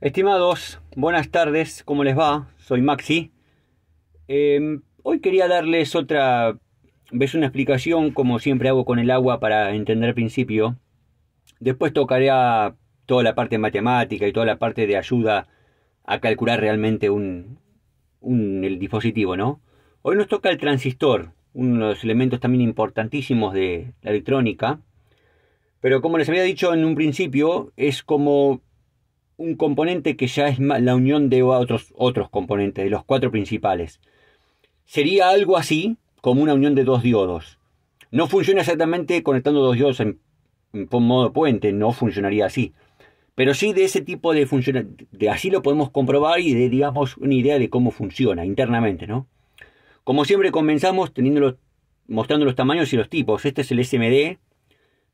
Estimados, buenas tardes, ¿cómo les va? Soy Maxi. Em, hoy quería darles otra vez una explicación, como siempre hago con el agua para entender el principio. Después tocaré toda la parte matemática y toda la parte de ayuda a calcular realmente un, un, el dispositivo, ¿no? Hoy nos toca el transistor, uno de los elementos también importantísimos de la electrónica. Pero como les había dicho en un principio, es como un componente que ya es la unión de otros, otros componentes, de los cuatro principales. Sería algo así como una unión de dos diodos. No funciona exactamente conectando dos diodos en, modo puente, no funcionaría así. Pero sí de ese tipo de función, de así lo podemos comprobar y de, digamos, una idea de cómo funciona internamente, ¿no? Como siempre comenzamos teniendo mostrando los tamaños y los tipos. Este es el SMD,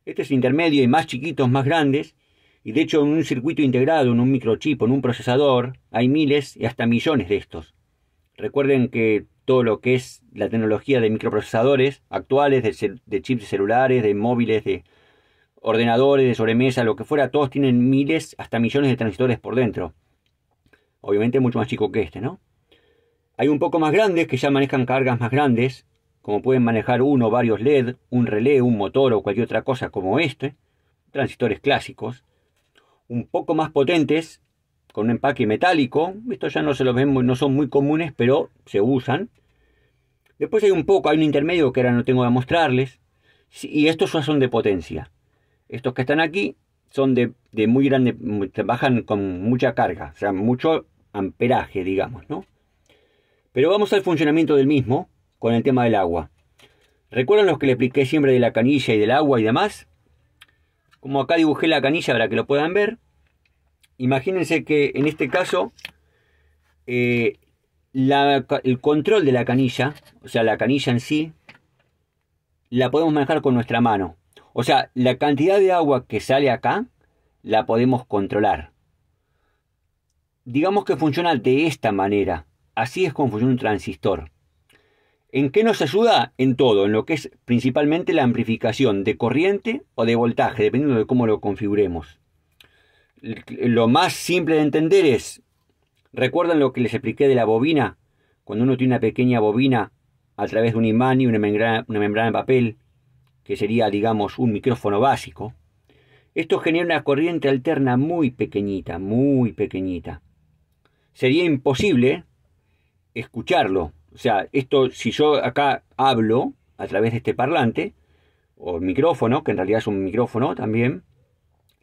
este es el intermedio y más chiquitos, más grandes. Y de hecho, en un circuito integrado, en un microchip, en un procesador, hay miles y hasta millones de estos. Recuerden que todo lo que es la tecnología de microprocesadores actuales, de, chips celulares, de móviles, de ordenadores, de sobremesa, lo que fuera, todos tienen miles hasta millones de transistores por dentro. Obviamente mucho más chico que este, ¿no? Hay un poco más grandes que ya manejan cargas más grandes, como pueden manejar uno, varios LED, un relé, un motor o cualquier otra cosa como este, transistores clásicos un poco más potentes, con un empaque metálico. Estos ya no se los ven, no son muy comunes, pero se usan. Después hay un poco, hay un intermedio que ahora no tengo que mostrarles. Y estos ya son de potencia. Estos que están aquí son de, de muy grande, bajan con mucha carga, o sea, mucho amperaje, digamos, ¿no? Pero vamos al funcionamiento del mismo con el tema del agua. ¿Recuerdan los que le expliqué siempre de la canilla y del agua y demás? Como acá dibujé la canilla para que lo puedan ver. Imagínense que en este caso eh, el control de la canilla, o sea, la canilla en sí, la podemos manejar con nuestra mano. O sea, la cantidad de agua que sale acá la podemos controlar. Digamos que funciona de esta manera. Así es como funciona un transistor. ¿En qué nos ayuda? En todo, en lo que es principalmente la amplificación de corriente o de voltaje, dependiendo de cómo lo configuremos. Lo más simple de entender es, ¿recuerdan lo que les expliqué de la bobina? Cuando uno tiene una pequeña bobina a través de un imán y una membrana, una membrana de papel, que sería, digamos, un micrófono básico, esto genera una corriente alterna muy pequeñita, muy pequeñita. Sería imposible escucharlo o sea, esto, si yo acá hablo a través de este parlante, o micrófono, que en realidad es un micrófono también,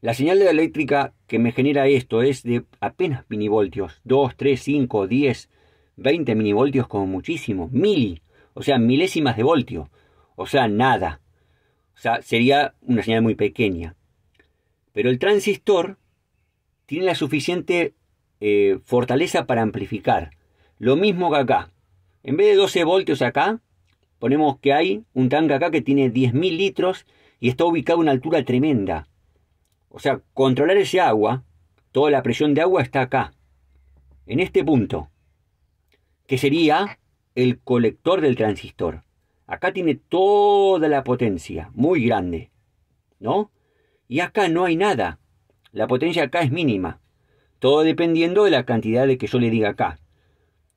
la señal de la eléctrica que me genera esto es de apenas minivoltios, 2, 3, 5, 10, 20 minivoltios como muchísimo, mili, o sea, milésimas de voltio, o sea, nada. O sea, sería una señal muy pequeña. Pero el transistor tiene la suficiente eh, fortaleza para amplificar. Lo mismo que acá. En vez de 12 voltios acá, ponemos que hay un tanque acá que tiene 10.000 litros y está ubicado a una altura tremenda. O sea, controlar ese agua, toda la presión de agua está acá, en este punto, que sería el colector del transistor. Acá tiene toda la potencia, muy grande, ¿no? Y acá no hay nada. La potencia acá es mínima. Todo dependiendo de la cantidad de que yo le diga acá.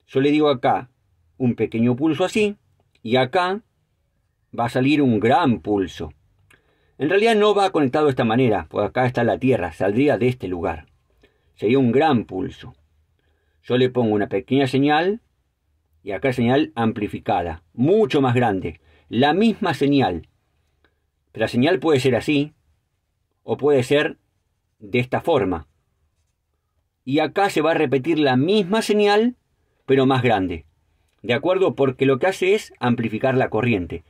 Yo le digo acá un pequeño pulso así y acá va a salir un gran pulso. En realidad no va conectado de esta manera, porque acá está la Tierra, saldría de este lugar. Sería un gran pulso. Yo le pongo una pequeña señal y acá señal amplificada, mucho más grande. La misma señal. Pero la señal puede ser así o puede ser de esta forma. Y acá se va a repetir la misma señal, pero más grande. ¿De acuerdo? Porque lo que hace es amplificar la corriente.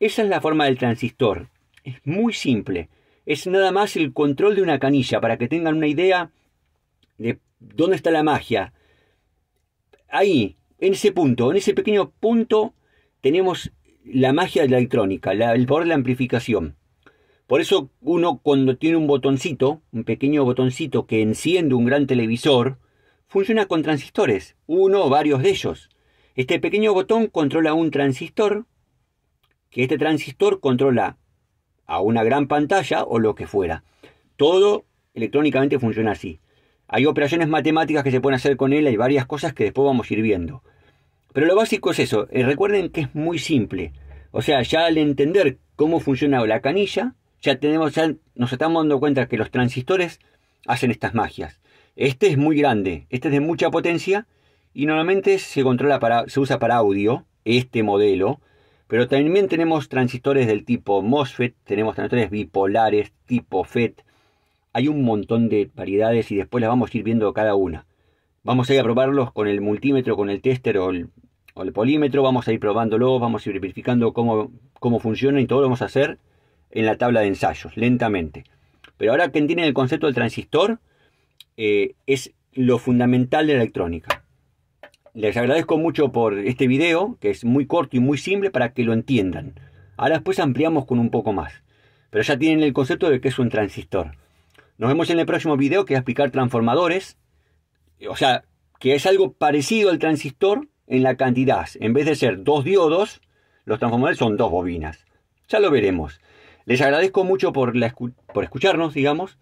Esa es la forma del transistor. Es muy simple. Es nada más el control de una canilla para que tengan una idea de dónde está la magia. Ahí, en ese punto, en ese pequeño punto, tenemos la magia de la electrónica, el poder de la amplificación. Por eso uno cuando tiene un botoncito, un pequeño botoncito que enciende un gran televisor, funciona con transistores, uno o varios de ellos. Este pequeño botón controla un transistor, que este transistor controla a una gran pantalla o lo que fuera. Todo electrónicamente funciona así. Hay operaciones matemáticas que se pueden hacer con él, hay varias cosas que después vamos a ir viendo. Pero lo básico es eso, eh, recuerden que es muy simple. O sea, ya al entender cómo funciona la canilla, ya tenemos, ya nos estamos dando cuenta que los transistores hacen estas magias. Este es muy grande, este es de mucha potencia y normalmente se, controla para, se usa para audio, este modelo, pero también tenemos transistores del tipo MOSFET, tenemos transistores bipolares tipo FET. Hay un montón de variedades y después las vamos a ir viendo cada una. Vamos a ir a probarlos con el multímetro, con el tester o el, polímetro. Vamos a ir probándolo, vamos a ir verificando cómo, funciona y todo lo vamos a hacer en la tabla de ensayos, lentamente. Pero ahora que entienden el concepto del transistor, eh, es lo fundamental de la electrónica les agradezco mucho por este video, que es muy corto y muy simple para que lo entiendan. Ahora después ampliamos con un poco más. Pero ya tienen el concepto de que es un transistor. Nos vemos en el próximo video que va a explicar transformadores. O sea, que es algo parecido al transistor en la cantidad. En vez de ser dos diodos, los transformadores son dos bobinas. Ya lo veremos. Les agradezco mucho por, por escucharnos, digamos.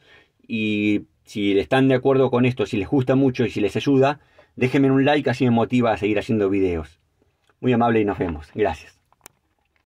Y si están de acuerdo con esto, si les gusta mucho y si les ayuda, Déjenme un like, así me motiva a seguir haciendo videos. Muy amable y nos vemos. Gracias.